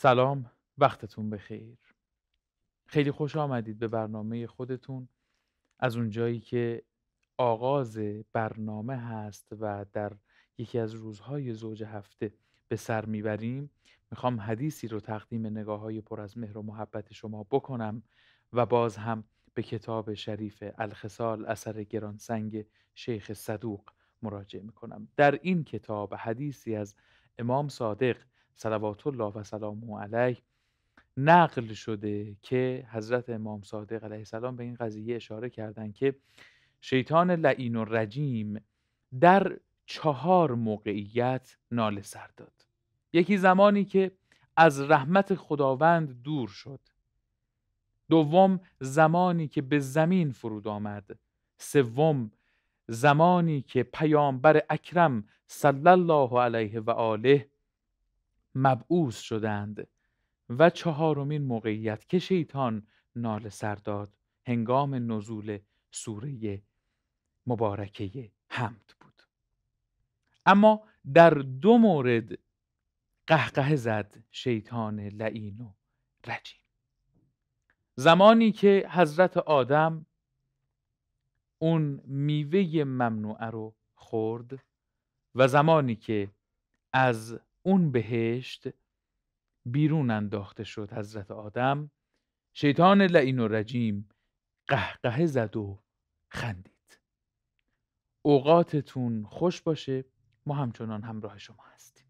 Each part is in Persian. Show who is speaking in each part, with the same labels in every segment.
Speaker 1: سلام وقتتون بخیر خیلی خوش آمدید به برنامه خودتون از اونجایی که آغاز برنامه هست و در یکی از روزهای زوج هفته به سر میبریم میخوام حدیثی رو تقدیم نگاه های پر از مهر و محبت شما بکنم و باز هم به کتاب شریف الخصال اثر گرانسنگ شیخ صدوق مراجعه میکنم در این کتاب حدیثی از امام صادق صلوات الله و سلام علی نقل شده که حضرت امام صادق علیه السلام به این قضیه اشاره کردند که شیطان لعین و رجیم در چهار موقعیت ناله سر داد یکی زمانی که از رحمت خداوند دور شد دوم زمانی که به زمین فرود آمد سوم زمانی که پیامبر اکرم صلی الله علیه و آله مبعوض شدند و چهارمین موقعیت که شیطان نال سر داد هنگام نزول سوره مبارکه حمد بود اما در دو مورد قهقه زد شیطان لعین و رجیم زمانی که حضرت آدم اون میوه ممنوعه رو خورد و زمانی که از اون بهشت بیرون انداخته شد حضرت آدم شیطان لعین و رجیم قهقه زد و خندید اوقاتتون خوش باشه ما همچنان همراه شما هستیم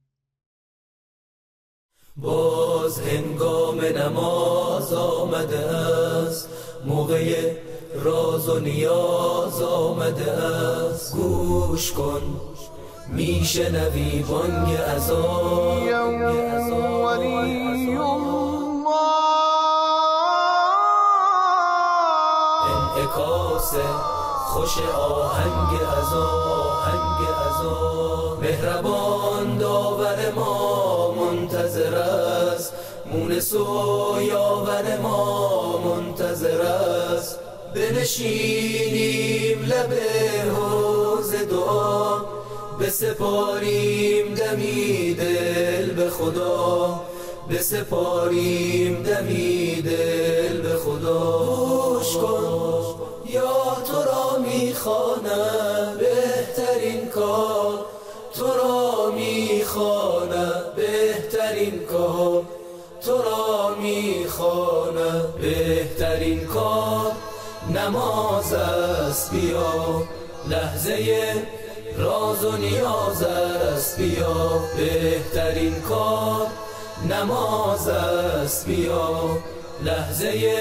Speaker 2: باز هنگام نماز آمده است موقع راز و نیاز آمده است گوش کن میشنوی بانگ عذاب ولی انعکاس خوش آهنگ از آهنگ از مهربان داور ما منتظر است مونس و یاور ما منتظر است بنشینیم لب حوز دعا بسپاریم دمی دل به خدا بسپاریم دمی دل به خدا گوش کن یا تو را میخوانم بهترین کار تو را میخوانم بهترین کار تو را میخوانم بهترین کار نماز است بیا لحظه راز و نیاز است بیا بهترین کار نماز است بیا لحظه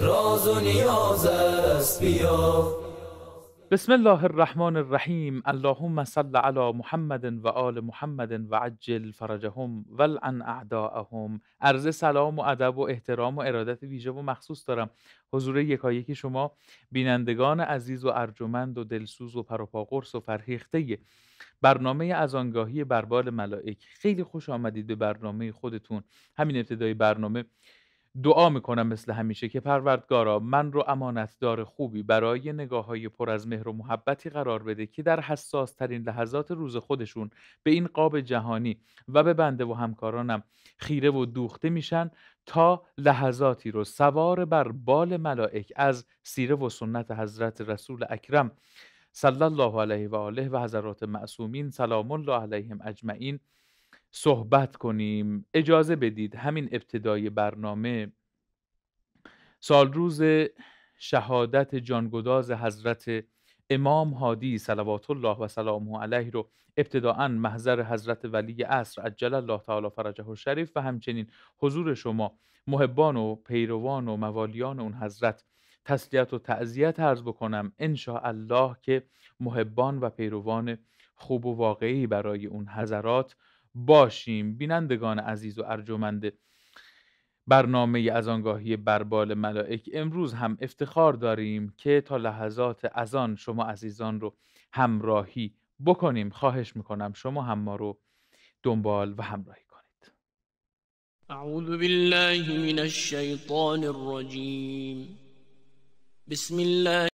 Speaker 2: راز و نیاز است بیا
Speaker 1: بسم الله الرحمن الرحیم اللهم صل علی محمد و آل محمد و عجل فرجهم ولعن اعداءهم عرض سلام و ادب و احترام و ارادت ویژه و مخصوص دارم حضور یکایک شما بینندگان عزیز و ارجمند و دلسوز و پروپاقرس و فرهیخته برنامه از آنگاهی بربال ملائک خیلی خوش آمدید به برنامه خودتون همین ابتدای برنامه دعا میکنم مثل همیشه که پروردگارا من رو امانتدار خوبی برای نگاه های پر از مهر و محبتی قرار بده که در حساس ترین لحظات روز خودشون به این قاب جهانی و به بنده و همکارانم خیره و دوخته میشن تا لحظاتی رو سوار بر بال ملائک از سیره و سنت حضرت رسول اکرم صلی الله علیه و آله و حضرات معصومین سلام الله علیهم اجمعین صحبت کنیم اجازه بدید همین ابتدای برنامه سال روز شهادت جانگداز حضرت امام هادی صلوات الله و سلامه علیه رو ابتداعا محضر حضرت ولی عصر عجل الله تعالی فرجه و شریف و همچنین حضور شما محبان و پیروان و موالیان اون حضرت تسلیت و تعذیت عرض بکنم ان الله که محبان و پیروان خوب و واقعی برای اون حضرات باشیم بینندگان عزیز و ارجمند برنامه از آنگاهی بربال ملائک امروز هم افتخار داریم که تا لحظات از آن شما عزیزان رو همراهی بکنیم خواهش میکنم شما هم ما رو دنبال و همراهی کنید
Speaker 2: اعوذ بالله من الشیطان الرجیم بسم الله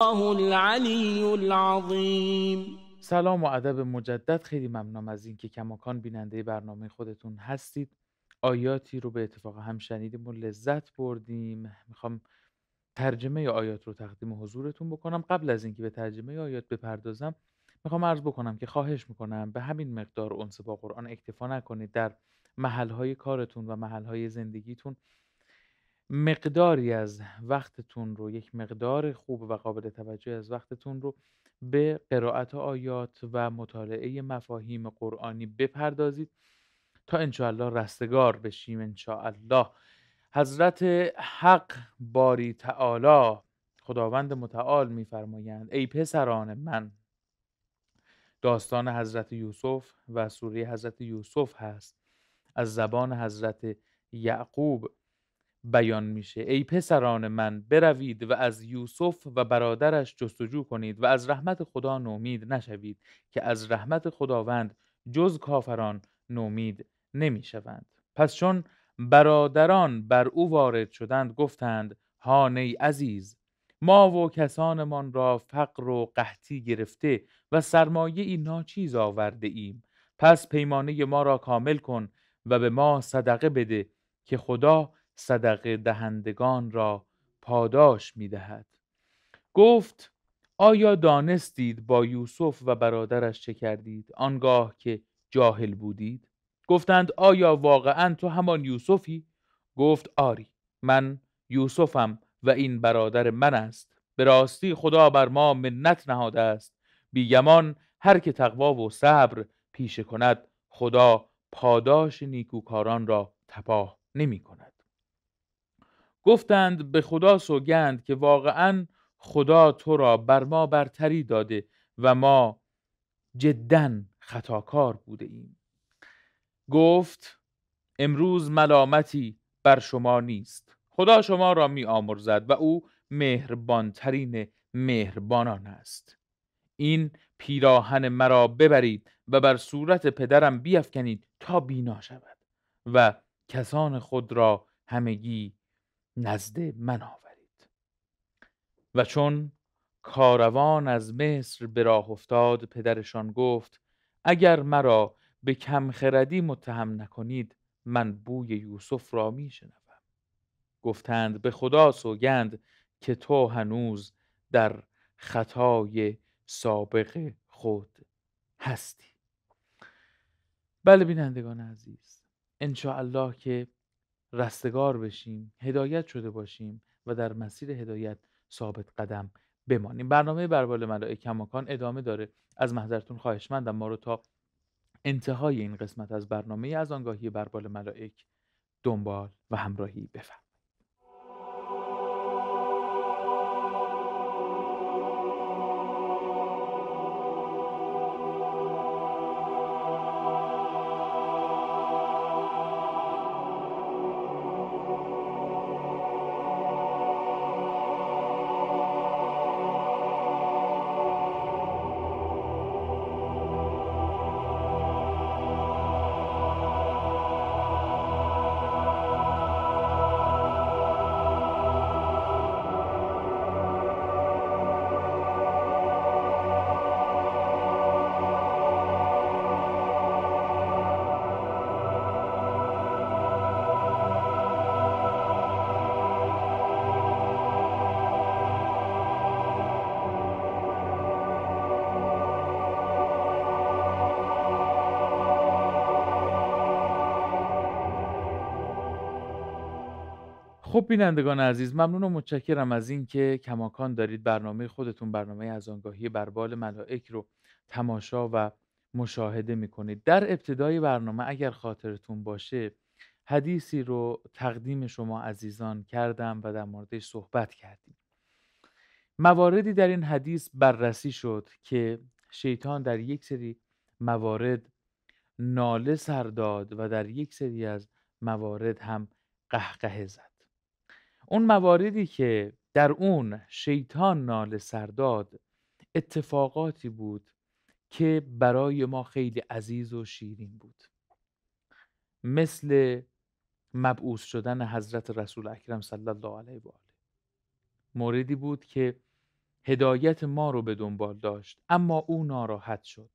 Speaker 1: الله العلی العظیم سلام و ادب مجدد خیلی ممنونم از اینکه کماکان بیننده برنامه خودتون هستید آیاتی رو به اتفاق هم شنیدیم و لذت بردیم میخوام ترجمه آیات رو تقدیم حضورتون بکنم قبل از اینکه به ترجمه آیات بپردازم میخوام عرض بکنم که خواهش میکنم به همین مقدار انس با قرآن اکتفا نکنید در محلهای کارتون و محلهای زندگیتون مقداری از وقتتون رو یک مقدار خوب و قابل توجه از وقتتون رو به قرائت آیات و مطالعه مفاهیم قرآنی بپردازید تا انشاءالله رستگار بشیم انشاءالله حضرت حق باری تعالی خداوند متعال میفرمایند ای پسران من داستان حضرت یوسف و سوره حضرت یوسف هست از زبان حضرت یعقوب بیان میشه ای پسران من بروید و از یوسف و برادرش جستجو کنید و از رحمت خدا نومید نشوید که از رحمت خداوند جز کافران نومید نمیشوند پس چون برادران بر او وارد شدند گفتند ها عزیز ما و کسانمان را فقر و قحطی گرفته و سرمایه ای ناچیز آورده ایم پس پیمانه ما را کامل کن و به ما صدقه بده که خدا صدقه دهندگان را پاداش می دهد. گفت آیا دانستید با یوسف و برادرش چه کردید آنگاه که جاهل بودید گفتند آیا واقعا تو همان یوسفی گفت آری من یوسفم و این برادر من است به راستی خدا بر ما منت نهاده است بیگمان هر که تقوا و صبر پیشه کند خدا پاداش نیکوکاران را تباه نمی کند گفتند به خدا سوگند که واقعا خدا تو را بر ما برتری داده و ما جدا خطاکار بوده ایم گفت امروز ملامتی بر شما نیست خدا شما را می آمرزد و او مهربانترین مهربانان است این پیراهن مرا ببرید و بر صورت پدرم بیفکنید تا بینا شود و کسان خود را همگی نزد من آورید و چون کاروان از مصر به راه افتاد پدرشان گفت اگر مرا به کمخردی متهم نکنید من بوی یوسف را می شنوم گفتند به خدا سوگند که تو هنوز در خطای سابق خود هستی بله بینندگان عزیز ان الله که رستگار بشیم هدایت شده باشیم و در مسیر هدایت ثابت قدم بمانیم برنامه بربال ملائک کماکان ادامه داره از محضرتون خواهشمندم ما رو تا انتهای این قسمت از برنامه از آنگاهی بربال ملائک دنبال و همراهی بفرمایید خب بینندگان عزیز ممنون و متشکرم از اینکه کماکان دارید برنامه خودتون برنامه از آنگاهی بربال ملائک رو تماشا و مشاهده میکنید در ابتدای برنامه اگر خاطرتون باشه حدیثی رو تقدیم شما عزیزان کردم و در موردش صحبت کردیم مواردی در این حدیث بررسی شد که شیطان در یک سری موارد ناله سرداد و در یک سری از موارد هم قهقه زد اون مواردی که در اون شیطان نال سرداد اتفاقاتی بود که برای ما خیلی عزیز و شیرین بود مثل مبعوث شدن حضرت رسول اکرم صلی الله علیه و آله موردی بود که هدایت ما رو به دنبال داشت اما او ناراحت شد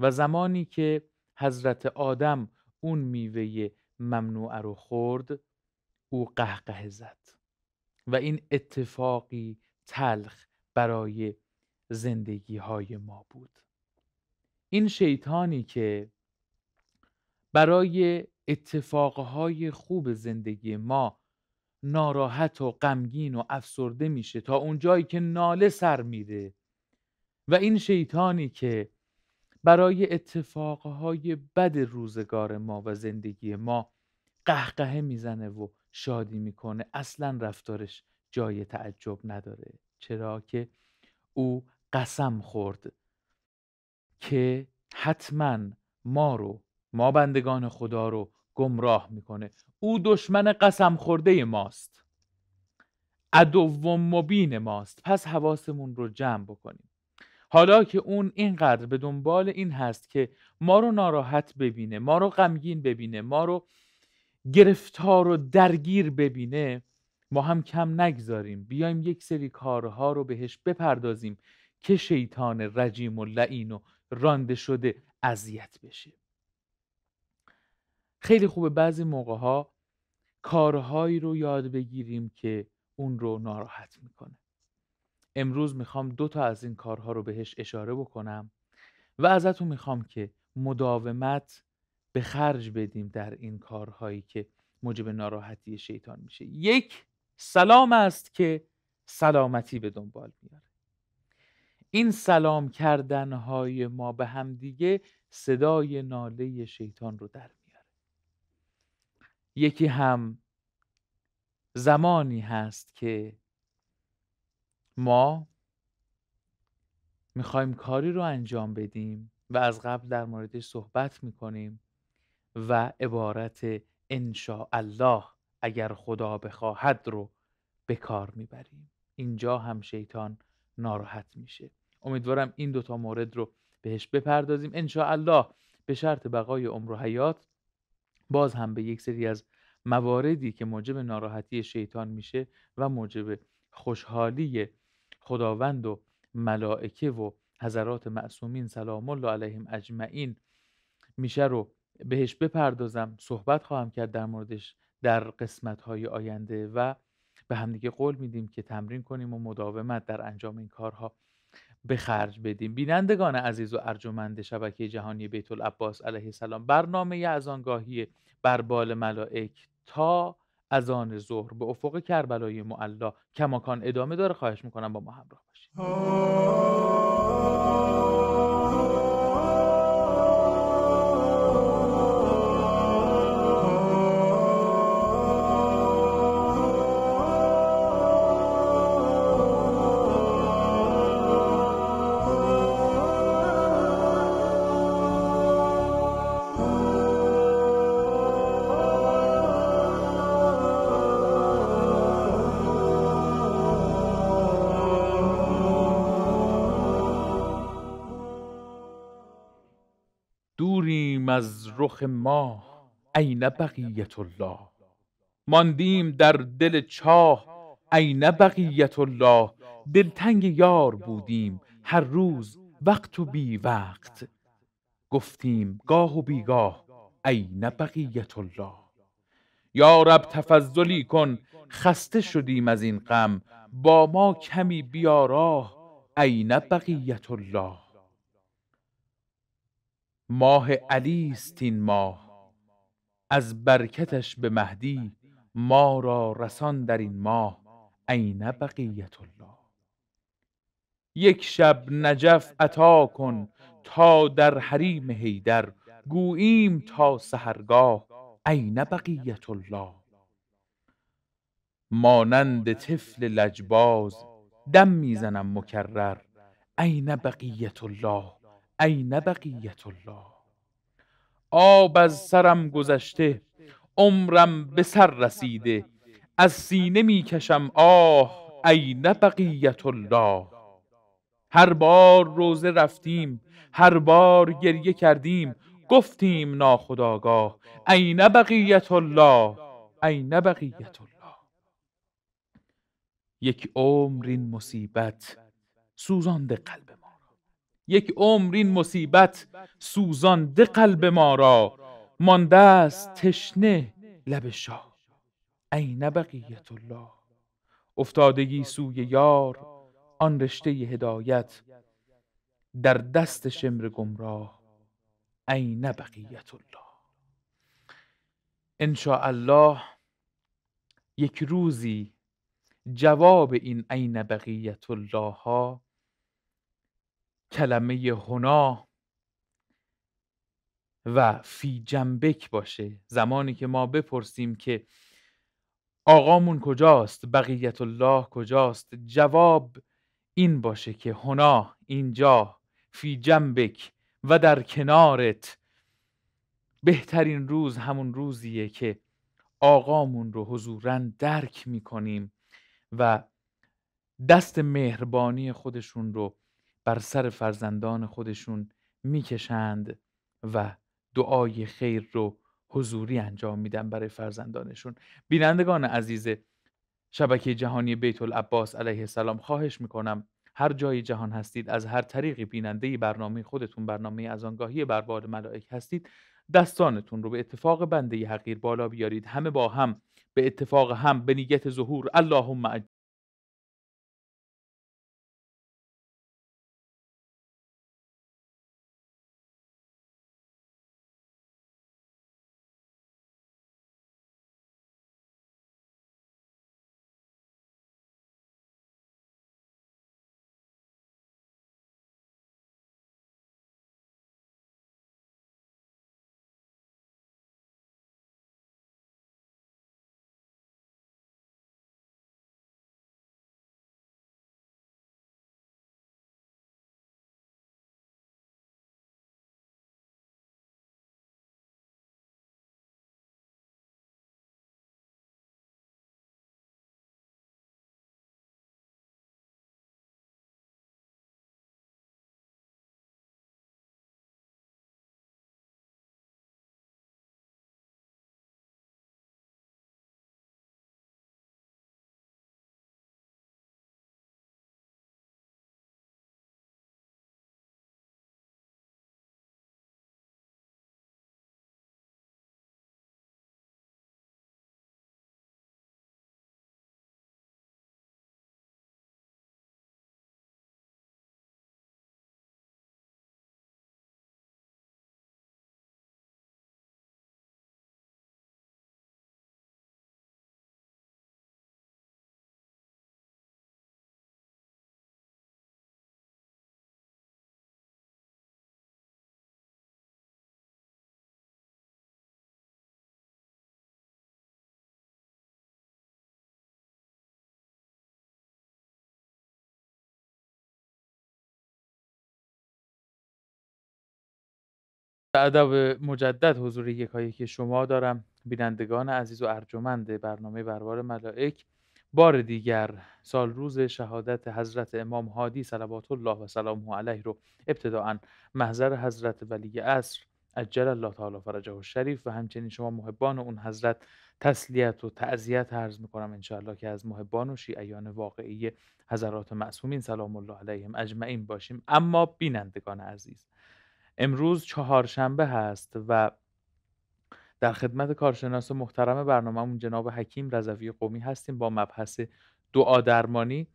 Speaker 1: و زمانی که حضرت آدم اون میوه ممنوعه رو خورد او قهقه زد و این اتفاقی تلخ برای زندگی های ما بود این شیطانی که برای اتفاقهای خوب زندگی ما ناراحت و غمگین و افسرده میشه تا اون جایی که ناله سر میده و این شیطانی که برای اتفاقهای بد روزگار ما و زندگی ما قهقهه میزنه و شادی میکنه اصلا رفتارش جای تعجب نداره چرا که او قسم خورد که حتما ما رو ما بندگان خدا رو گمراه میکنه او دشمن قسم خورده ماست عدو مبین ماست پس حواسمون رو جمع بکنیم حالا که اون اینقدر به دنبال این هست که ما رو ناراحت ببینه ما رو غمگین ببینه ما رو گرفتار و درگیر ببینه ما هم کم نگذاریم بیایم یک سری کارها رو بهش بپردازیم که شیطان رجیم و لعین و رانده شده اذیت بشه خیلی خوبه بعضی موقع ها کارهایی رو یاد بگیریم که اون رو ناراحت میکنه امروز میخوام دو تا از این کارها رو بهش اشاره بکنم و ازتون میخوام که مداومت به خرج بدیم در این کارهایی که موجب ناراحتی شیطان میشه یک سلام است که سلامتی به دنبال میاره این سلام کردن های ما به همدیگه صدای ناله شیطان رو در میاره یکی هم زمانی هست که ما میخوایم کاری رو انجام بدیم و از قبل در موردش صحبت میکنیم و عبارت انشاءالله الله اگر خدا بخواهد رو به کار میبریم اینجا هم شیطان ناراحت میشه امیدوارم این دوتا مورد رو بهش بپردازیم انشاءالله الله به شرط بقای عمر و حیات باز هم به یک سری از مواردی که موجب ناراحتی شیطان میشه و موجب خوشحالی خداوند و ملائکه و حضرات معصومین سلام الله علیهم اجمعین میشه رو بهش بپردازم صحبت خواهم کرد در موردش در قسمت های آینده و به همدیگه قول میدیم که تمرین کنیم و مداومت در انجام این کارها به خرج بدیم بینندگان عزیز و ارجمند شبکه جهانی بیت العباس علیه السلام برنامه از آنگاهی بر بال ملائک تا از آن ظهر به افق کربلای معلا کماکان ادامه داره خواهش میکنم با ما همراه باشید از رخ ما عین بقیت الله ماندیم در دل چاه عین بقیت الله دلتنگ یار بودیم هر روز وقت و بی وقت گفتیم گاه و بیگاه عین بقیت الله یا رب تفضلی کن خسته شدیم از این غم با ما کمی بیاراه عین بقیت الله ماه علی است این ماه از برکتش به مهدی ما را رسان در این ماه عین بقیت الله یک شب نجف عطا کن تا در حریم حیدر گوییم تا سهرگاه عین بقیت الله مانند طفل لجباز دم میزنم مکرر عین بقیت الله این بقیت الله آب از سرم گذشته عمرم به سر رسیده از سینه میکشم آه عین بقیت الله هر بار روزه رفتیم هر بار گریه کردیم گفتیم ناخداگاه عین بقیت الله این بقیت الله یک عمر این مصیبت سوزانده قلبم یک عمر این مصیبت سوزانده قلب ما را مانده است تشنه لب شاه عین بقیت الله افتادگی سوی یار آن رشته هدایت در دست شمر گمراه عین بقیت الله ان الله یک روزی جواب این عین بقیت الله ها کلمه هنا و فی جنبک باشه زمانی که ما بپرسیم که آقامون کجاست بقیت الله کجاست جواب این باشه که هنا اینجا فی جنبک و در کنارت بهترین روز همون روزیه که آقامون رو حضورا درک میکنیم و دست مهربانی خودشون رو بر سر فرزندان خودشون میکشند و دعای خیر رو حضوری انجام میدن برای فرزندانشون بینندگان عزیز شبکه جهانی بیت العباس علیه السلام خواهش میکنم هر جای جهان هستید از هر طریقی بیننده برنامه خودتون برنامه از آنگاهی بربار ملائک هستید دستانتون رو به اتفاق بنده حقیر بالا بیارید همه با هم به اتفاق هم به نیت ظهور اللهم ادب مجدد حضور یکایی که شما دارم بینندگان عزیز و ارجمند برنامه بربار ملائک بار دیگر سال روز شهادت حضرت امام هادی صلوات الله و سلامه علیه رو ابتداعا محضر حضرت ولی اصر اجل الله تعالی فرجه شریف و همچنین شما محبان اون حضرت تسلیت و تعذیت عرض میکنم انشاءالله که از محبان و شیعیان واقعی حضرات معصومین سلام الله علیهم اجمعین باشیم اما بینندگان عزیز امروز چهارشنبه هست و در خدمت کارشناس محترم برنامهمون جناب حکیم رضوی قومی هستیم با مبحث دعا درمانی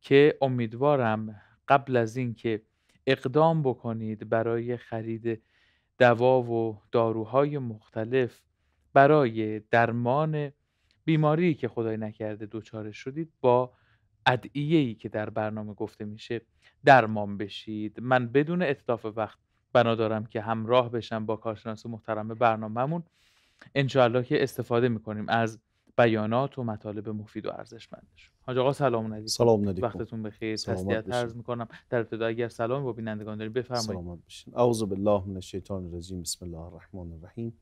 Speaker 1: که امیدوارم قبل از اینکه اقدام بکنید برای خرید دوا و داروهای مختلف برای درمان بیماری که خدای نکرده دچار شدید با ادعیه‌ای که در برنامه گفته میشه درمان بشید من بدون اطلاف وقت بنا دارم که همراه بشم با کارشناس محترم برنامهمون انشاءالله که استفاده میکنیم از بیانات و مطالب مفید و ارزشمندش حاج آقا سلام علیکم سلام علیکم وقتتون بخیر تسلیت عرض میکنم در ابتدا اگر سلام با بینندگان داریم بفرمایید سلام بشین
Speaker 3: اعوذ بالله من الشیطان الرجیم بسم الله الرحمن الرحیم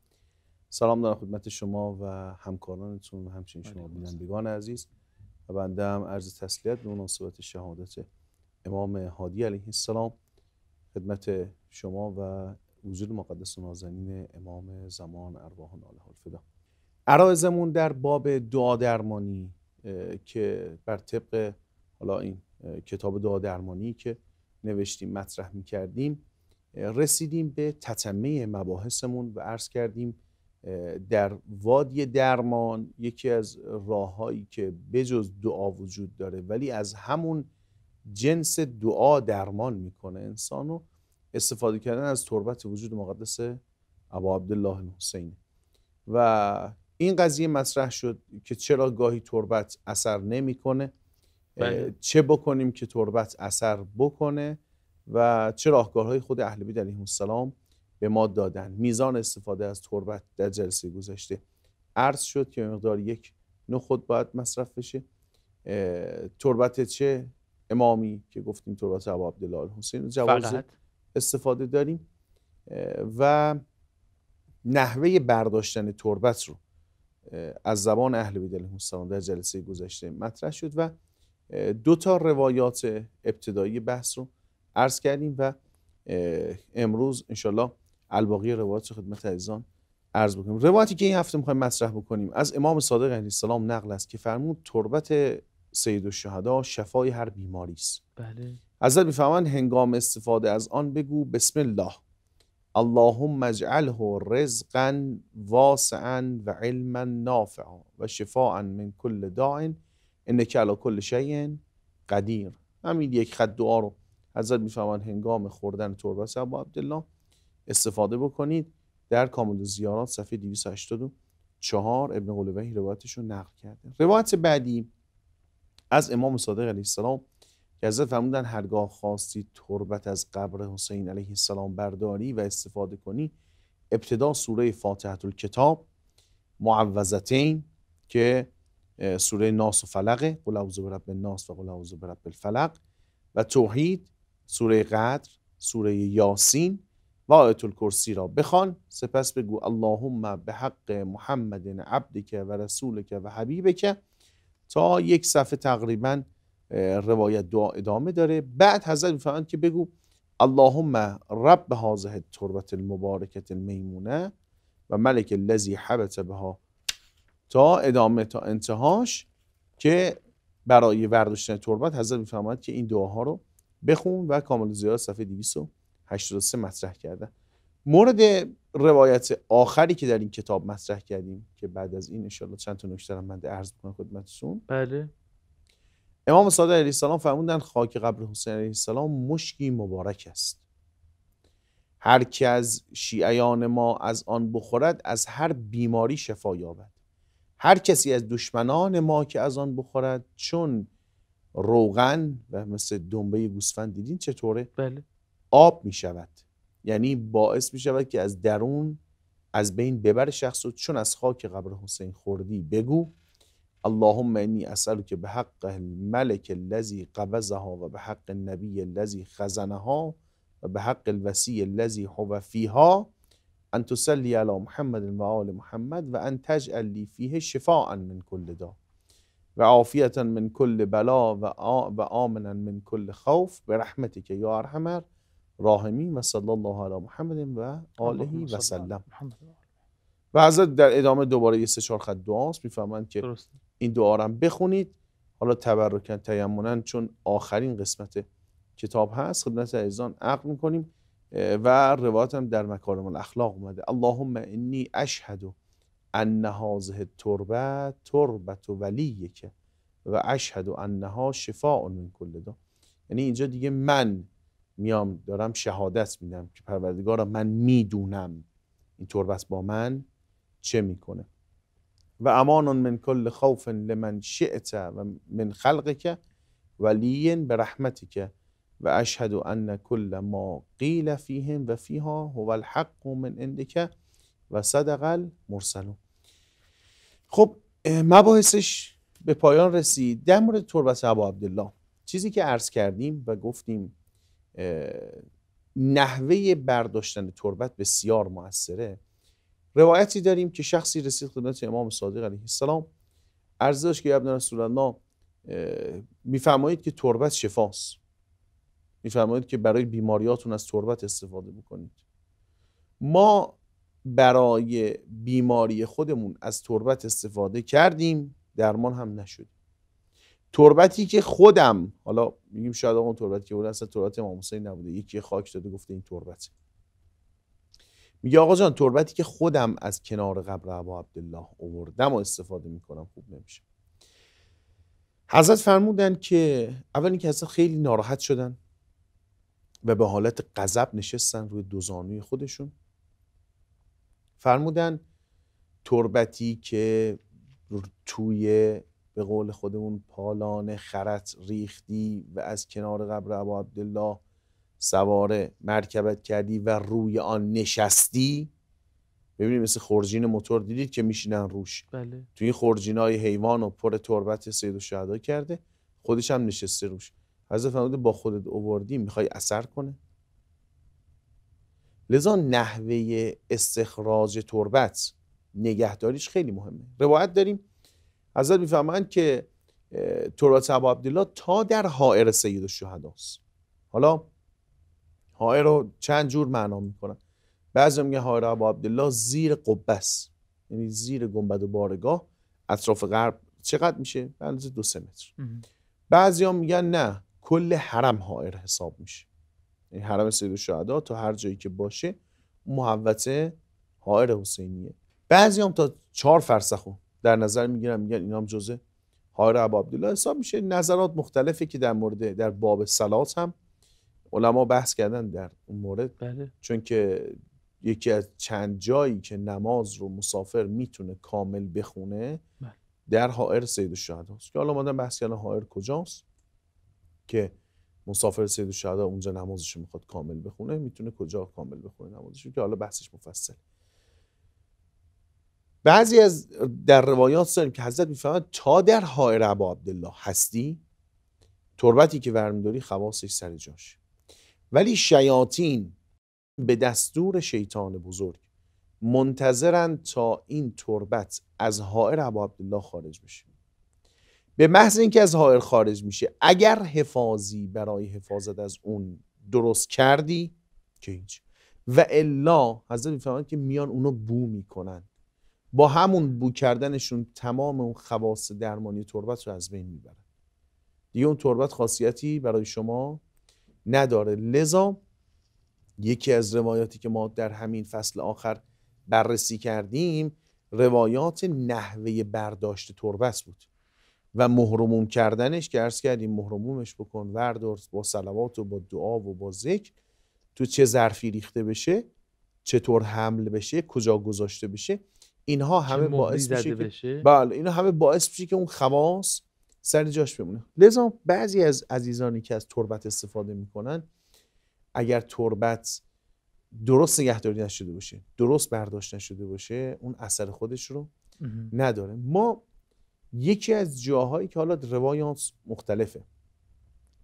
Speaker 3: سلام دارم خدمت شما و همکارانتون و همچنین شما بینندگان عزیز و بنده هم عرض تسلیت به مناسبت شهادت امام هادی علیه السلام خدمت شما و حضور مقدس و نازنین امام زمان ارواح ناله الفدا عرایزمون در باب دعا درمانی که بر طبق حالا این کتاب دعا درمانی که نوشتیم مطرح کردیم رسیدیم به تتمه مباحثمون و عرض کردیم در وادی درمان یکی از راههایی که بجز دعا وجود داره ولی از همون جنس دعا درمان میکنه انسانو استفاده کردن از تربت وجود مقدس ابا عبدالله حسین و این قضیه مطرح شد که چرا گاهی تربت اثر نمیکنه بله. چه بکنیم که تربت اثر بکنه و چه راهکارهای خود اهل بیت علیهم السلام به ما دادن میزان استفاده از تربت در جلسه گذشته عرض شد که مقدار یک نخود باید مصرف بشه تربت چه امامی که گفتیم تربت عبا عبدالله حسین جواز استفاده داریم و نحوه برداشتن تربت رو از زبان اهل بیت السلام در جلسه گذشته مطرح شد و دو تا روایات ابتدایی بحث رو عرض کردیم و امروز انشالله الباقی روایات رو خدمت عزیزان عرض بکنیم روایتی که این هفته میخوایم مطرح بکنیم از امام صادق علیه السلام نقل است که فرمود تربت سید شهدا شفای هر بیماری است بله حضرت میفهمن هنگام استفاده از آن بگو بسم الله اللهم اجعله رزقا واسعا و علما نافعا و شفاعا من کل داع انک علی کل شیء قدیر همین یک خط دعا رو حضرت میفهمن هنگام خوردن تربت ابا عبدالله استفاده بکنید در کامل زیارات صفحه 284 ابن قلوبهی روایتش رو نقل کرده روایت بعدی از امام صادق علیه السلام که حضرت فرمودن هرگاه خواستی تربت از قبر حسین علیه السلام برداری و استفاده کنی ابتدا سوره فاتحه الکتاب معوذتین که سوره ناس و فلقه قل برب و قل برب و توحید سوره قدر سوره یاسین و آیت الکرسی را بخوان سپس بگو اللهم به حق محمد عبدک و رسولک و حبیبک تا یک صفحه تقریبا روایت دعا ادامه داره بعد حضرت میفهمند که بگو اللهم رب هذه التربت المبارکت المیمونه و ملک الذی حبت بها تا ادامه تا انتهاش که برای ورداشتن تربت حضرت میفهمند که این دعاها رو بخون و کامل زیاد صفحه 283 مطرح کرده مورد روایت آخری که در این کتاب مطرح کردیم که بعد از این انشالله چند تا نکته من عرض بکنم خدمتتون بله امام صادق علیه السلام فرمودند خاک قبر حسین علیه السلام مشکی مبارک است هر که از شیعیان ما از آن بخورد از هر بیماری شفا یابد هر کسی از دشمنان ما که از آن بخورد چون روغن و مثل دنبه گوسفند دیدین چطوره بله آب می شود یعنی باعث می شود که از درون از بین ببر شخص و چون از خاک قبر حسین خوردی بگو اللهم انی اصل که به حق الملک الذی قبضها و به حق النبی الذی خزنها و به حق الوسی الذی هو فیها ان تسلی علی محمد و آل محمد و ان تجعل لی فیه شفاعا من کل دا و عافیتا من کل بلا و آمنا من کل خوف که یا ارحم راهمی و صلی الله علی محمد و آله و سلم و حضرت در ادامه دوباره یه سه چهار خط دعاست میفهمند که این دعا رو بخونید حالا تبرکن تیمونن چون آخرین قسمت کتاب هست خدمت عزیزان عقل میکنیم و روایت هم در مکارم اخلاق اومده اللهم انی اشهد ان هذه تربه تربت ولیک و اشهد انها شفاء من کل دا یعنی اینجا دیگه من میام دارم شهادت میدم که پروردگارا من میدونم این بس با من چه میکنه و امان من کل خوف لمن شئت و من که ولی به که و اشهد ان کل ما قیل فیهم و فیها هو الحق من عندک و صدق المرسلون خب مباحثش به پایان رسید در مورد تربت ابا عبدالله چیزی که عرض کردیم و گفتیم نحوه برداشتن تربت بسیار موثره روایتی داریم که شخصی رسید خدمت امام صادق علیه السلام عرض داشت که ابن رسول الله میفرمایید که تربت شفاست میفرمایید که برای بیماریاتون از تربت استفاده بکنید ما برای بیماری خودمون از تربت استفاده کردیم درمان هم نشد تربتی که خودم حالا میگیم شاید اون تربت که اون اصلا تربت امام حسین نبوده یکی خاک داده گفته این تربت میگه آقا جان تربتی که خودم از کنار قبر ابا عبدالله آوردم و استفاده میکنم خوب نمیشه حضرت فرمودن که اول اینکه حضرت خیلی ناراحت شدن و به حالت غضب نشستن روی دوزانوی خودشون فرمودن تربتی که توی به قول خودمون پالانه خرت ریختی و از کنار قبر ابا عبدالله سواره مرکبت کردی و روی آن نشستی ببینید مثل خورجین موتور دیدید که میشینن روش بله. توی خورجین های حیوان و پر تربت سید و کرده خودش هم نشسته روش حضرت فرمود با خودت اووردی میخوای اثر کنه لذا نحوه استخراج تربت نگهداریش خیلی مهمه روایت داریم حضرت میفهمند که تورات ابا عبدالله تا در حائر سید است. حالا حائر رو چند جور معنا میکنن بعضی میگن حائر ابا عبدالله زیر قبه یعنی زیر گنبد و بارگاه اطراف غرب چقدر میشه به اندازه دو سه متر بعضی هم میگن نه کل حرم حائر حساب میشه یعنی حرم سید الشهدا تا هر جایی که باشه محوطه حائر حسینیه بعضی هم تا چهار فرسخون. در نظر میگیرن میگن اینا هم جزء حائر ابو عبدالله حساب میشه نظرات مختلفه که در مورد در باب صلات هم علما بحث کردن در اون مورد بله. چون که یکی از چند جایی که نماز رو مسافر میتونه کامل بخونه بله. در حائر سید الشهدا است که حالا در بحث کردن حائر کجاست که مسافر سید الشهدا اونجا نمازش میخواد کامل بخونه میتونه کجا کامل بخونه نمازش که حالا بحثش مفصله بعضی از در روایات داریم که حضرت میفهمد تا در حائر ابا عبدالله هستی تربتی که ورمیداری خواستش سر جاش ولی شیاطین به دستور شیطان بزرگ منتظرن تا این تربت از حائر ابا عبدالله خارج بشه به محض اینکه از حائر خارج میشه اگر حفاظی برای حفاظت از اون درست کردی که هیچ و الا حضرت میفهمند که میان اونو بو میکنن با همون بو کردنشون تمام اون خواص درمانی تربت رو از بین میبرن دیگه اون تربت خاصیتی برای شما نداره لذا یکی از روایاتی که ما در همین فصل آخر بررسی کردیم روایات نحوه برداشت تربت بود و مهرموم کردنش که ارز کردیم مهرمومش بکن وردار با سلوات و با دعا و با ذکر تو چه ظرفی ریخته بشه چطور حمل بشه کجا گذاشته بشه اینها همه باعث میشه بشه؟ که بله اینا همه باعث میشه که اون خواص سر جاش بمونه لذا بعضی از عزیزانی که از تربت استفاده میکنن اگر تربت درست نگهداری نشده باشه درست برداشت نشده باشه اون اثر خودش رو نداره ما یکی از جاهایی که حالا روایانس مختلفه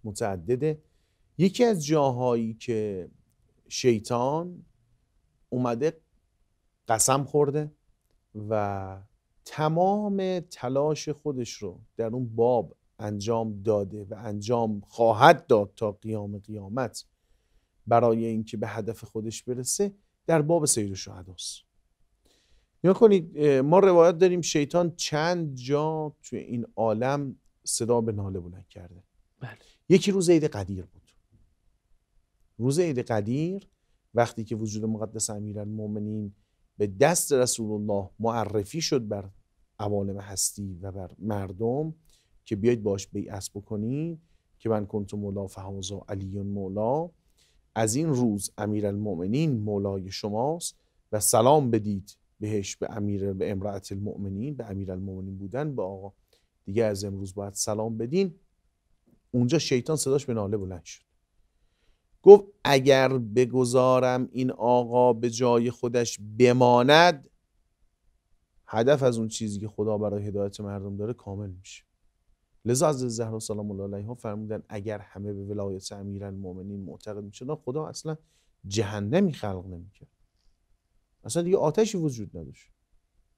Speaker 3: متعدده یکی از جاهایی که شیطان اومده قسم خورده و تمام تلاش خودش رو در اون باب انجام داده و انجام خواهد داد تا قیام قیامت برای اینکه به هدف خودش برسه در باب سید الشهداست نیا کنید ما روایت داریم شیطان چند جا توی این عالم صدا به ناله بلند کرده بله. یکی روز عید قدیر بود روز عید قدیر وقتی که وجود مقدس امیرالمومنین به دست رسول الله معرفی شد بر عوالم هستی و بر مردم که بیاید باش بیعت بکنید که من کنتو مولا و علی مولا از این روز امیر المؤمنین مولای شماست و سلام بدید بهش به امیر به امرأت المؤمنین به امیر المؤمنین بودن به آقا دیگه از امروز باید سلام بدین اونجا شیطان صداش به ناله بلند شد گفت اگر بگذارم این آقا به جای خودش بماند هدف از اون چیزی که خدا برای هدایت مردم داره کامل میشه لذا از زهرا سلام الله علیها فرمودن اگر همه به ولایت امیرالمؤمنین معتقد میشدن خدا اصلا جهنمی خلق نمیکرد اصلا دیگه آتشی وجود نداشت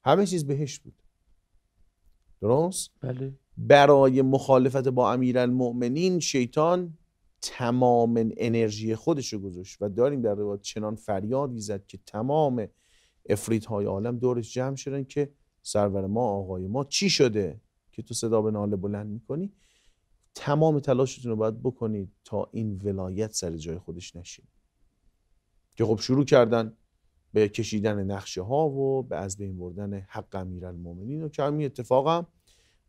Speaker 3: همه چیز بهش بود درست بله برای مخالفت با امیرالمؤمنین شیطان تمام انرژی خودش رو گذاشت و داریم در روایت چنان فریادی زد که تمام افریت های عالم دورش جمع شدن که سرور ما آقای ما چی شده که تو صدا به ناله بلند میکنی تمام تلاشتون رو باید بکنید تا این ولایت سر جای خودش نشین که خب شروع کردن به کشیدن نقشه ها و به از بین بردن حق المومنین و که همین هم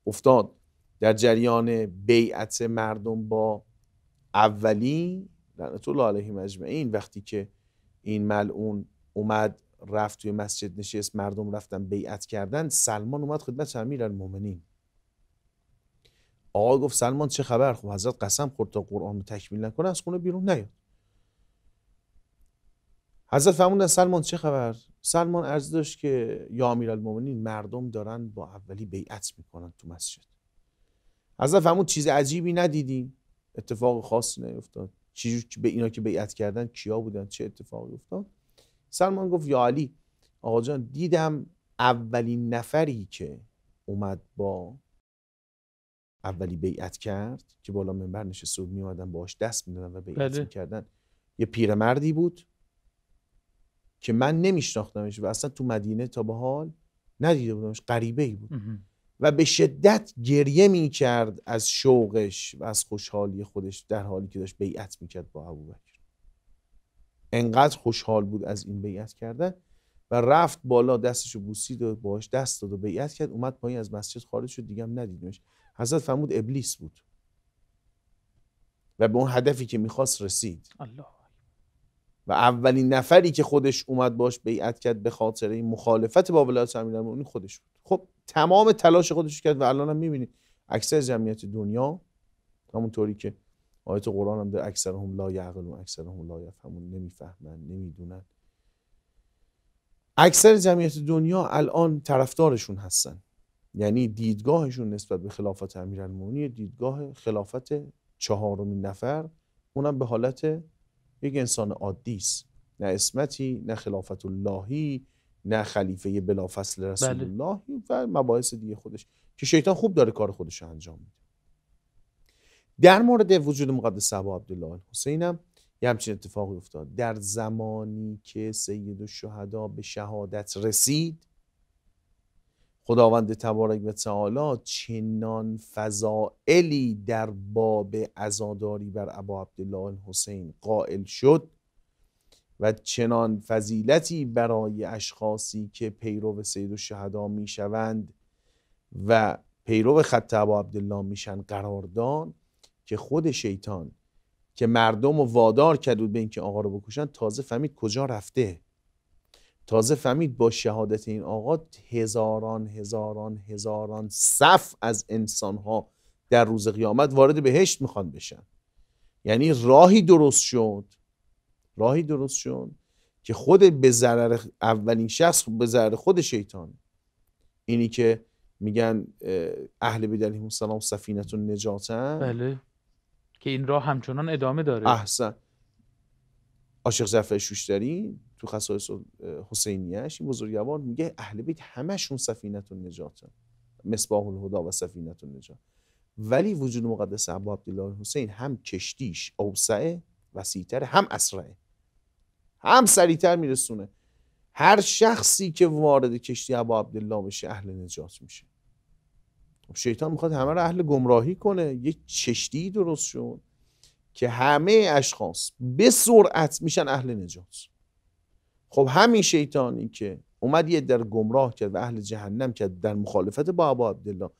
Speaker 3: افتاد در جریان بیعت مردم با اولی لعنت الله علیهم وقتی که این ملعون اومد رفت توی مسجد نشست مردم رفتن بیعت کردن سلمان اومد خدمت المومنین آقا گفت سلمان چه خبر خب حضرت قسم خورد تا قرآن رو تکمیل نکنه از خونه بیرون نیاد حضرت فرمودن سلمان چه خبر سلمان عرض داشت که یا المومنین مردم دارن با اولی بیعت میکنن تو مسجد حضرت فرمود چیز عجیبی ندیدیم اتفاق خاصی نیفتاد که به اینا که بیعت کردن کیا بودن چه اتفاقی افتاد سلمان گفت یا علی آقا جان دیدم اولین نفری که اومد با اولی بیعت کرد که بالا منبر نشسته بود میومدن باش دست میدادن و بیعت بله. کردن یه پیرمردی بود که من نمیشناختمش و اصلا تو مدینه تا به حال ندیده بودمش غریبه ای بود و به شدت گریه می کرد از شوقش و از خوشحالی خودش در حالی که داشت بیعت می کرد با ابوبکر انقدر خوشحال بود از این بیعت کردن و رفت بالا دستشو بوسید و باش دست داد و بیعت کرد اومد پایین از مسجد خارج شد دیگه هم ندیدنش حضرت فرمود ابلیس بود و به اون هدفی که میخواست رسید الله و اولین نفری که خودش اومد باش بیعت کرد به خاطر این مخالفت با ولایت امیرالمومنین خودش بود خب تمام تلاش خودش کرد و الان هم می‌بینید اکثر جمعیت دنیا همونطوری که آیت قرآن هم در اکثر هم لا یعقلون اکثر هم لا یفهمون نمیفهمن نمیدونن اکثر جمعیت دنیا الان طرفدارشون هستن یعنی دیدگاهشون نسبت به خلافت امیرالمومنین دیدگاه خلافت چهارمین نفر اونم به حالت یک انسان عادی است نه اسمتی نه خلافت اللهی نه خلیفه بلافصل رسول بله. الله و مباحث دیگه خودش که شیطان خوب داره کار خودش رو انجام میده در مورد وجود مقدس ابا عبدالله حسین هم یه همچین اتفاقی افتاد در زمانی که سید الشهدا به شهادت رسید خداوند تبارک و تعالی چنان فضائلی در باب عزاداری بر ابا عبدالله حسین قائل شد و چنان فضیلتی برای اشخاصی که پیرو سید و شهدا شوند و پیرو خط ابا عبدالله میشن قرار داد که خود شیطان که مردم و وادار کرد بود به اینکه آقا رو بکشن تازه فهمید کجا رفته تازه فهمید با شهادت این آقا هزاران هزاران هزاران صف از انسانها در روز قیامت وارد بهشت میخوان بشن یعنی راهی درست شد راهی درست شد که خود به ضرر اولین شخص به ضرر خود شیطان اینی که میگن اهل بیت علیهم السلام سفینت و نجاتن بله
Speaker 1: که این راه همچنان ادامه داره
Speaker 3: احسن عاشق زفر شوشتری تو خصائص حسینیش این بزرگوار میگه اهل بیت همشون سفینت نجاته مصباح الهدا و سفینت نجات ولی وجود مقدس ابو عبدالله حسین هم کشتیش اوسعه وسیتر، هم اسرعه هم سریعتر میرسونه هر شخصی که وارد کشتی ابو عبدالله بشه اهل نجات میشه خب شیطان میخواد همه رو اهل گمراهی کنه یه چشتی درست شد که همه اشخاص به سرعت میشن اهل نجات خب همین شیطانی که اومد یه در گمراه کرد و اهل جهنم کرد در مخالفت با ابا عبدالله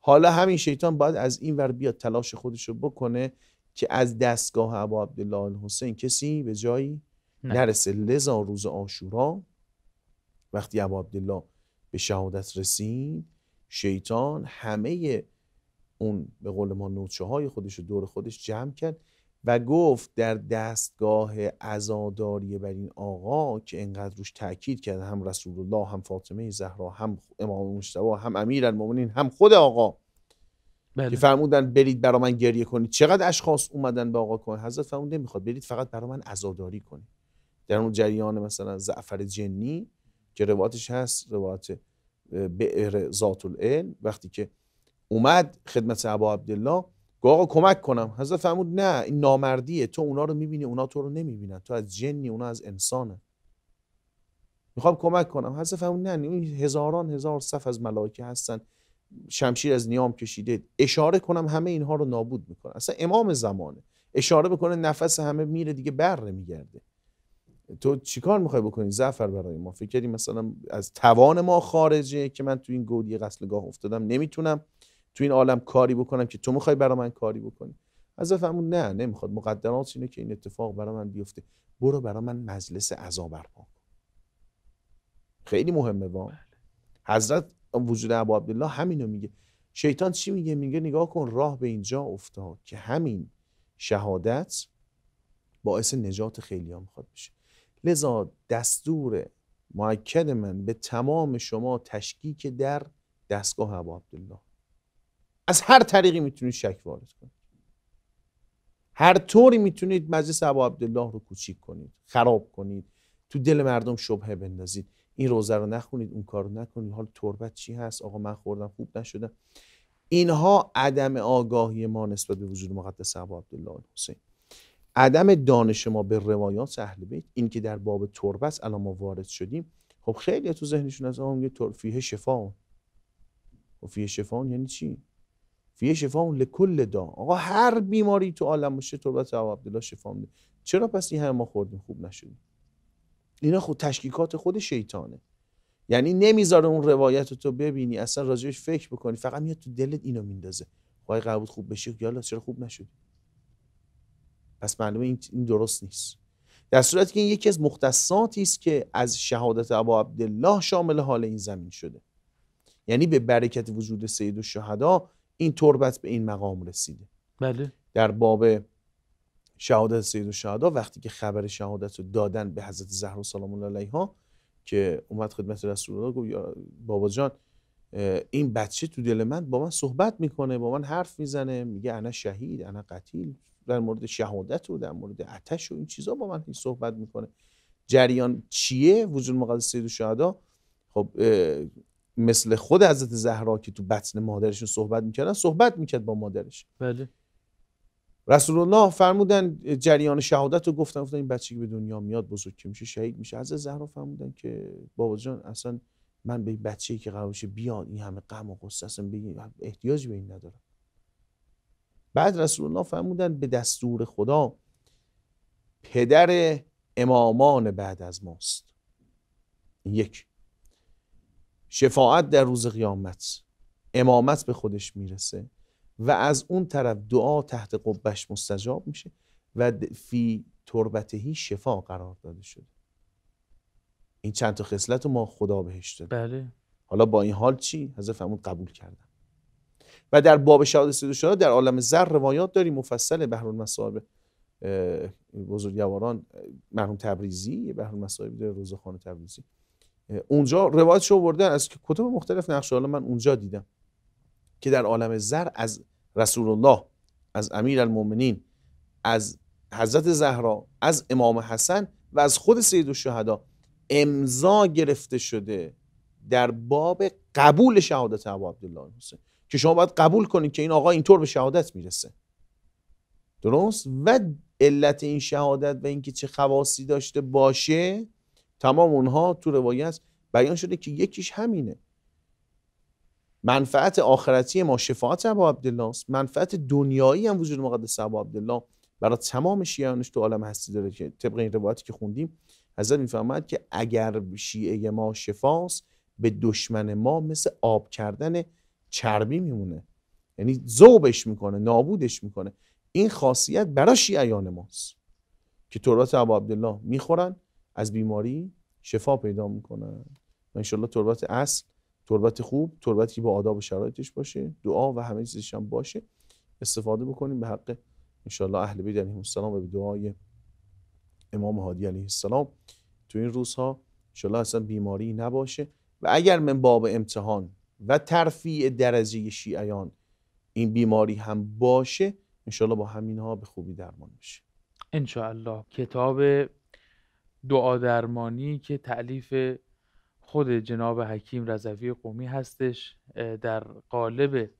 Speaker 3: حالا همین شیطان باید از این ور بیاد تلاش خودش رو بکنه که از دستگاه ابا عبدالله حسین کسی به جایی نرسه لذا روز آشورا وقتی ابا عبدالله به شهادت رسید شیطان همه اون به قول ما نوچه های خودش رو دور خودش جمع کرد و گفت در دستگاه عزاداری بر این آقا که انقدر روش تاکید کرد هم رسول الله هم فاطمه زهرا هم امام مجتبی هم امیر المومنین، هم خود آقا بله. که فرمودن برید برا من گریه کنید چقدر اشخاص اومدن به آقا کن حضرت فرمود نمیخواد برید فقط برا من ازاداری کنید در اون جریان مثلا زعفر جنی که روایتش هست روایت به ذات العلم وقتی که اومد خدمت ابا عبدالله گو آقا کمک کنم حضرت فرمود نه این نامردیه تو اونا رو میبینی اونا تو رو نمیبینن تو از جنی اونا از انسانه میخوام کمک کنم حضرت فرمود نه این هزاران هزار صف از ملائکه هستن شمشیر از نیام کشیده اشاره کنم همه اینها رو نابود میکنه اصلا امام زمانه اشاره بکنه نفس همه میره دیگه بره نمیگرده تو چیکار میخوای بکنی زفر برای ما فکری کردی مثلا از توان ما خارجه که من تو این گودی قسلگاه افتادم نمیتونم تو این عالم کاری بکنم که تو میخوای برای من کاری بکنی از فهمون نه نمیخواد مقدمات اینه که این اتفاق برای من بیفته برو برای من مجلس عزا برپا خیلی مهمه با بله. حضرت وجود ابا عبدالله همینو میگه شیطان چی میگه میگه نگاه کن راه به اینجا افتاد که همین شهادت باعث نجات خیلی ها میخواد بشه لذا دستور معکد من به تمام شما تشکی که در دستگاه عبا عبدالله از هر طریقی میتونید شک وارد کنید هر طوری میتونید مجلس ابا عبدالله رو کوچیک کنید خراب کنید تو دل مردم شبهه بندازید این روزه رو نخونید اون کارو نکنید حال تربت چی هست آقا من خوردم خوب نشدم اینها عدم آگاهی ما نسبت به وجود مقدس ابا عبدالله حسین عدم دانش ما به روایات اهل بیت این که در باب تربت الان ما وارد شدیم خب خیلی تو ذهنشون از آن میگه فیه شفا و خب فیه شفا یعنی چی فیه شفا لکل دا آقا هر بیماری تو عالم باشه تربت عبا عبدالله شفا میده چرا پس این همه ما خوردیم خوب نشدیم اینا خود تشکیکات خود شیطانه یعنی نمیذاره اون روایت رو تو ببینی اصلا راجعش فکر بکنی فقط میاد تو دلت اینو میندازه خواهی خب قبول خوب بشی خب یالا چرا خوب نشد پس معلومه این درست نیست در صورتی که این یکی از مختصاتی است که از شهادت ابا عبدالله شامل حال این زمین شده یعنی به برکت وجود سید و شهدا این تربت به این مقام رسیده بله در باب شهادت سید الشهدا وقتی که خبر شهادت رو دادن به حضرت زهرا سلام الله علیها که اومد خدمت رسول الله گفت بابا جان این بچه تو دل من با من صحبت میکنه با من حرف میزنه میگه انا شهید انا قتیل در مورد شهادت و در مورد عتش این چیزا با من صحبت میکنه جریان چیه وجود مقدس سید الشهدا خب مثل خود حضرت زهرا که تو بطن مادرشون صحبت میکردن صحبت میکرد با مادرش بله رسول الله فرمودن جریان شهادت رو گفتن گفتن این بچه که به دنیا میاد بزرگ که میشه شهید میشه حضرت زهرا فرمودن که بابا جان اصلا من به بچه ای که قرار بیاد این همه غم و غصه اصلا احتیاجی به این ندارم بعد رسول الله فرمودن به دستور خدا پدر امامان بعد از ماست یک شفاعت در روز قیامت امامت به خودش میرسه و از اون طرف دعا تحت قبش مستجاب میشه و فی تربتهی شفا قرار داده شده این چند تا خصلت رو ما خدا بهش داده بله. حالا با این حال چی حضرت فرمود قبول کردن و در باب شهادت سید شهدا در عالم زر روایات داریم مفصل بحر المصائب بزرگواران مرحوم تبریزی بحر المصائب روزخان تبریزی اونجا روایتش شو از کتب مختلف نقشه حالا من اونجا دیدم که در عالم زر از رسول الله از امیر المومنین از حضرت زهرا از امام حسن و از خود سید الشهدا امضا گرفته شده در باب قبول شهادت عبادالله عبدالله که شما باید قبول کنید که این آقا اینطور به شهادت میرسه درست و علت این شهادت و اینکه چه خواصی داشته باشه تمام اونها تو روایت بیان شده که یکیش همینه منفعت آخرتی ما شفاعت ابا عبدالله است منفعت دنیایی هم وجود مقدس ابا عبدالله برای تمام شیعانش تو عالم هستی داره که طبق این روایتی که خوندیم حضرت میفرماید که اگر شیعه ما شفاست به دشمن ما مثل آب کردن چربی میمونه یعنی ذوبش میکنه نابودش میکنه این خاصیت برای شیعیان ماست که تورات ابا عبدالله میخورن از بیماری شفا پیدا میکنن و انشالله تربت اصل تربت خوب تربتی که با آداب و شرایطش باشه دعا و همه چیزش هم باشه استفاده بکنیم به حق انشالله اهل بیت علیهم السلام و به دعای امام هادی علیه السلام تو این روزها انشالله اصلا بیماری نباشه و اگر من باب امتحان و ترفیع درجه شیعیان این بیماری هم باشه انشالله با همین ها به خوبی درمان بشه
Speaker 1: انشالله کتاب دعا درمانی که تعلیف خود جناب حکیم رضوی قومی هستش در قالب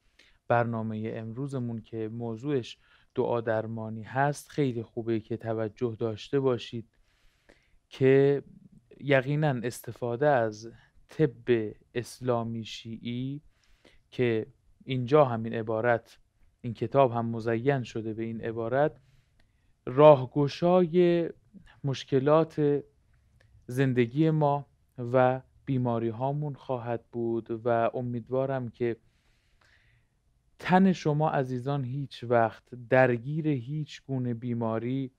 Speaker 1: برنامه امروزمون که موضوعش دعا درمانی هست خیلی خوبه که توجه داشته باشید که یقینا استفاده از طب اسلامی شیعی که اینجا همین عبارت این کتاب هم مزین شده به این عبارت راهگشای مشکلات زندگی ما و بیماری هامون خواهد بود و امیدوارم که تن شما عزیزان هیچ وقت درگیر هیچ گونه بیماری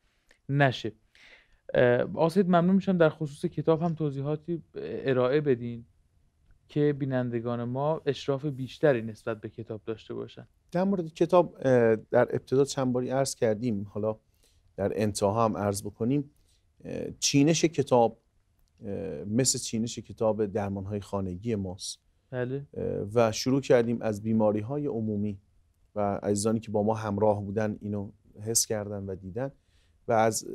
Speaker 1: نشه آسید ممنون میشم در خصوص کتاب هم توضیحاتی ارائه بدین که بینندگان ما اشراف بیشتری نسبت به کتاب داشته باشن
Speaker 3: در مورد کتاب در ابتدا چند باری عرض کردیم حالا در انتها هم عرض بکنیم چینش کتاب مثل چینش کتاب درمانهای خانگی ماست بله. و شروع کردیم از بیماری های عمومی و عزیزانی که با ما همراه بودن اینو حس کردن و دیدن و از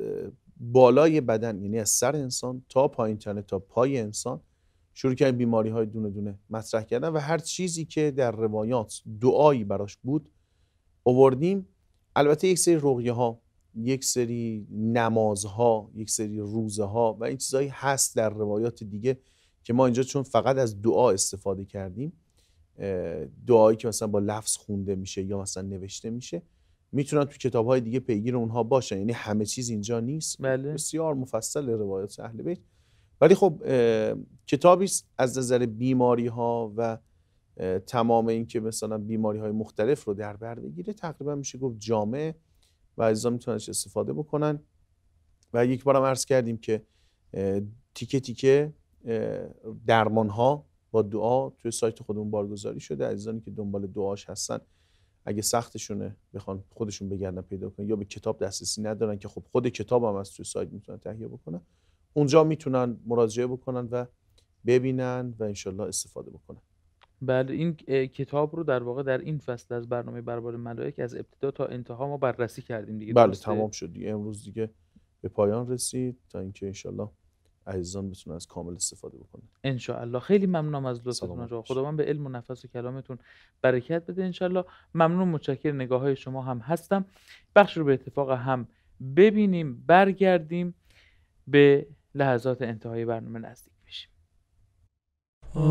Speaker 3: بالای بدن یعنی از سر انسان تا پایین تا پای انسان شروع کردیم بیماری های دونه دونه مطرح کردن و هر چیزی که در روایات دعایی براش بود اووردیم البته یک سری رقیه ها یک سری نمازها یک سری روزه ها و این چیزهایی هست در روایات دیگه که ما اینجا چون فقط از دعا استفاده کردیم دعایی که مثلا با لفظ خونده میشه یا مثلا نوشته میشه میتونن تو کتاب های دیگه پیگیر اونها باشن یعنی همه چیز اینجا نیست بله. بسیار مفصل روایات اهل بیت ولی خب کتابی از نظر بیماری ها و تمام این که مثلا بیماری های مختلف رو در بر بگیره تقریبا میشه گفت جامعه و عزیزان میتونن استفاده بکنن و یک بارم عرض کردیم که تیکه تیکه درمان ها با دعا توی سایت خودمون بارگذاری شده عزیزانی که دنبال دعاش هستن اگه سختشونه بخوان خودشون بگردن پیدا کنن یا به کتاب دسترسی ندارن که خب خود کتاب هم از توی سایت میتونن تهیه بکنن اونجا میتونن مراجعه بکنن و ببینن و انشالله استفاده بکنن
Speaker 1: بله این کتاب رو در واقع در این فصل از برنامه بربار ملائک از ابتدا تا انتها ما بررسی کردیم دیگه بله تمام
Speaker 3: شد دیگه امروز دیگه به پایان رسید تا اینکه انشالله عزیزان بتونن از کامل استفاده بکنن
Speaker 1: الله خیلی ممنونم از لطفتون خدا من به علم و نفس و کلامتون برکت بده انشاءالله ممنون متشکر نگاه های شما هم هستم بخش رو به اتفاق هم ببینیم برگردیم به لحظات انتهای برنامه نزدیک o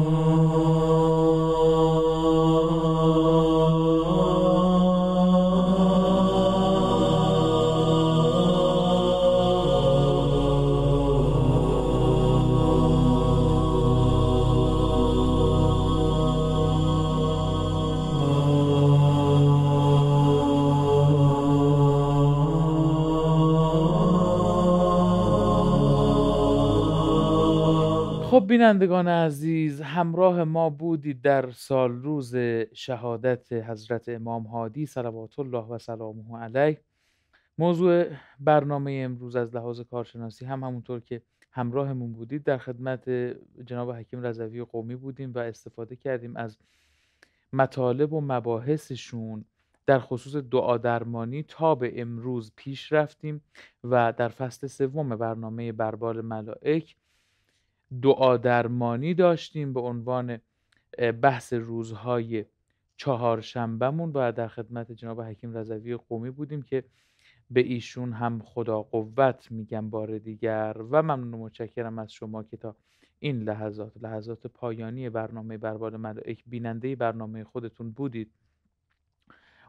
Speaker 1: بینندگان عزیز همراه ما بودید در سال روز شهادت حضرت امام هادی صلوات الله و سلامه علیه موضوع برنامه امروز از لحاظ کارشناسی هم همونطور که همراهمون بودید در خدمت جناب حکیم رضوی قومی بودیم و استفاده کردیم از مطالب و مباحثشون در خصوص دعا درمانی تا به امروز پیش رفتیم و در فصل سوم برنامه بربال ملائک دعا درمانی داشتیم به عنوان بحث روزهای چهارشنبهمون و در خدمت جناب حکیم رضوی قومی بودیم که به ایشون هم خدا قوت میگم بار دیگر و ممنون متشکرم از شما که تا این لحظات لحظات پایانی برنامه برباد ملائک بیننده برنامه خودتون بودید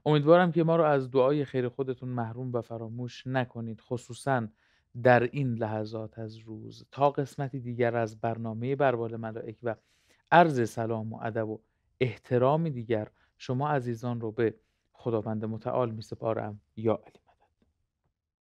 Speaker 1: امیدوارم که ما رو از دعای خیر خودتون محروم و فراموش نکنید خصوصا در این لحظات از روز تا قسمتی دیگر از برنامه بربال ملائک و عرض سلام و ادب و احترامی دیگر شما عزیزان رو به خداوند متعال می سپارم یا علی